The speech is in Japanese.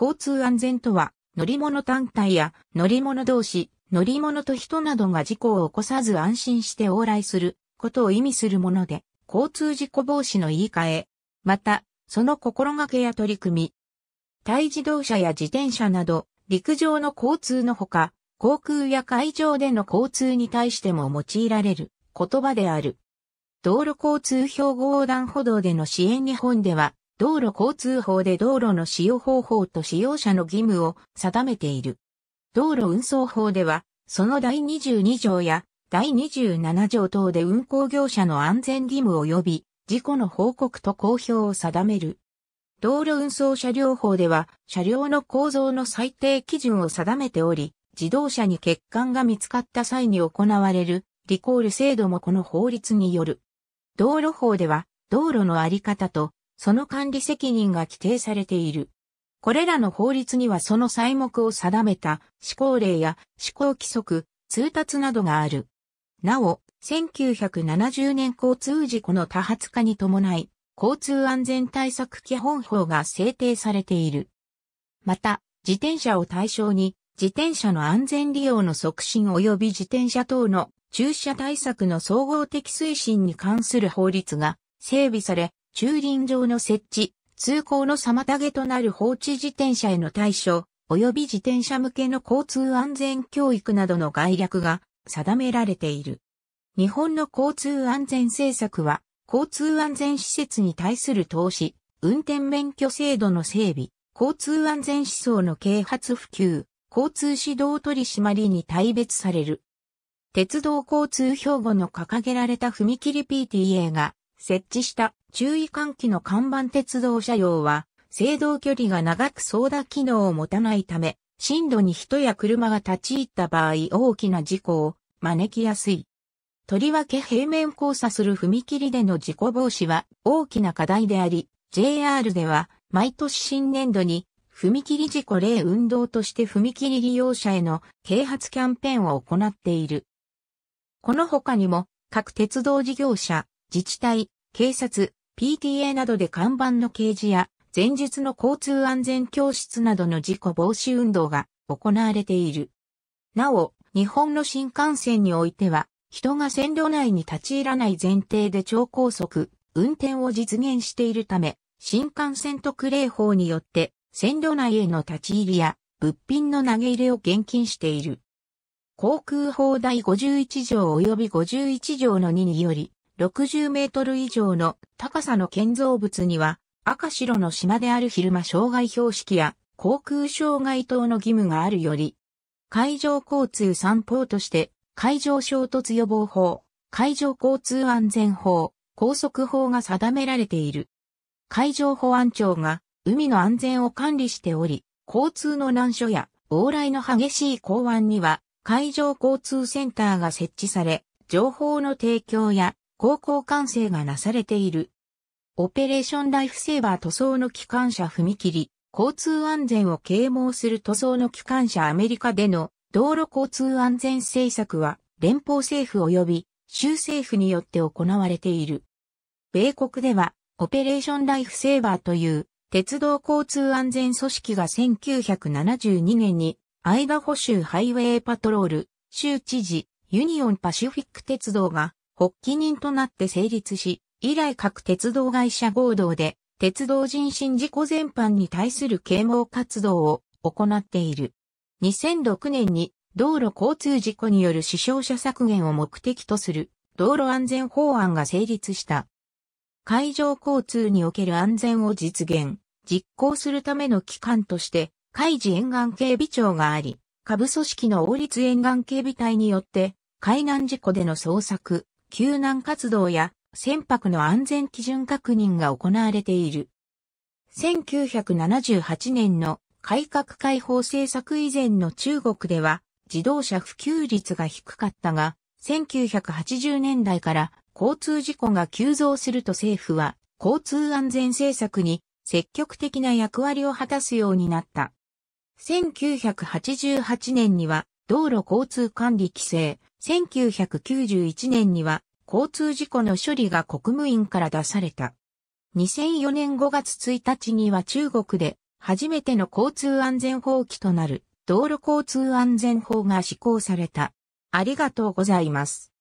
交通安全とは、乗り物単体や乗り物同士、乗り物と人などが事故を起こさず安心して往来することを意味するもので、交通事故防止の言い換え、また、その心がけや取り組み、対自動車や自転車など、陸上の交通のほか、航空や海上での交通に対しても用いられる言葉である。道路交通標語横断歩道での支援日本では、道路交通法で道路の使用方法と使用者の義務を定めている。道路運送法では、その第22条や第27条等で運行業者の安全義務及び事故の報告と公表を定める。道路運送車両法では、車両の構造の最低基準を定めており、自動車に欠陥が見つかった際に行われるリコール制度もこの法律による。道路法では、道路のあり方とその管理責任が規定されている。これらの法律にはその細目を定めた施行令や施行規則、通達などがある。なお、1970年交通事故の多発化に伴い、交通安全対策基本法が制定されている。また、自転車を対象に、自転車の安全利用の促進及び自転車等の駐車対策の総合的推進に関する法律が整備され、駐輪場の設置、通行の妨げとなる放置自転車への対処、及び自転車向けの交通安全教育などの概略が定められている。日本の交通安全政策は、交通安全施設に対する投資、運転免許制度の整備、交通安全思想の啓発普及、交通指導取締りに大別される。鉄道交通標語の掲げられた踏切 PTA が設置した注意喚起の看板鉄道車両は、制動距離が長く操舵機能を持たないため、進路に人や車が立ち入った場合大きな事故を招きやすい。とりわけ平面交差する踏切での事故防止は大きな課題であり、JR では毎年新年度に踏切事故例運動として踏切利用者への啓発キャンペーンを行っている。この他にも各鉄道事業者、自治体、警察、PTA などで看板の掲示や、前述の交通安全教室などの事故防止運動が行われている。なお、日本の新幹線においては、人が線路内に立ち入らない前提で超高速、運転を実現しているため、新幹線特例法によって、線路内への立ち入りや、物品の投げ入れを厳禁している。航空法第51条及び51条の2により、60メートル以上の高さの建造物には、赤白の島である昼間障害標識や航空障害等の義務があるより、海上交通三歩として海上衝突予防法、海上交通安全法、高速法が定められている。海上保安庁が海の安全を管理しており、交通の難所や往来の激しい港湾には海上交通センターが設置され、情報の提供や航行管制がなされている。オペレーションライフセーバー塗装の機関車踏切、交通安全を啓蒙する塗装の機関車アメリカでの道路交通安全政策は連邦政府及び州政府によって行われている。米国ではオペレーションライフセーバーという鉄道交通安全組織が1972年にアイダホ州ハイウェイパトロール州知事ユニオンパシフィック鉄道が発起人となって成立し、以来各鉄道会社合同で、鉄道人身事故全般に対する啓蒙活動を行っている。2006年に道路交通事故による死傷者削減を目的とする道路安全法案が成立した。海上交通における安全を実現、実行するための機関として、海事沿岸警備庁があり、下部組織の王立沿岸警備隊によって、海難事故での捜索、救難活動や船舶の安全基準確認が行われている。1978年の改革開放政策以前の中国では自動車普及率が低かったが、1980年代から交通事故が急増すると政府は交通安全政策に積極的な役割を果たすようになった。1988年には道路交通管理規制1991年には交通事故の処理が国務院から出された。2004年5月1日には中国で初めての交通安全法規となる道路交通安全法が施行された。ありがとうございます。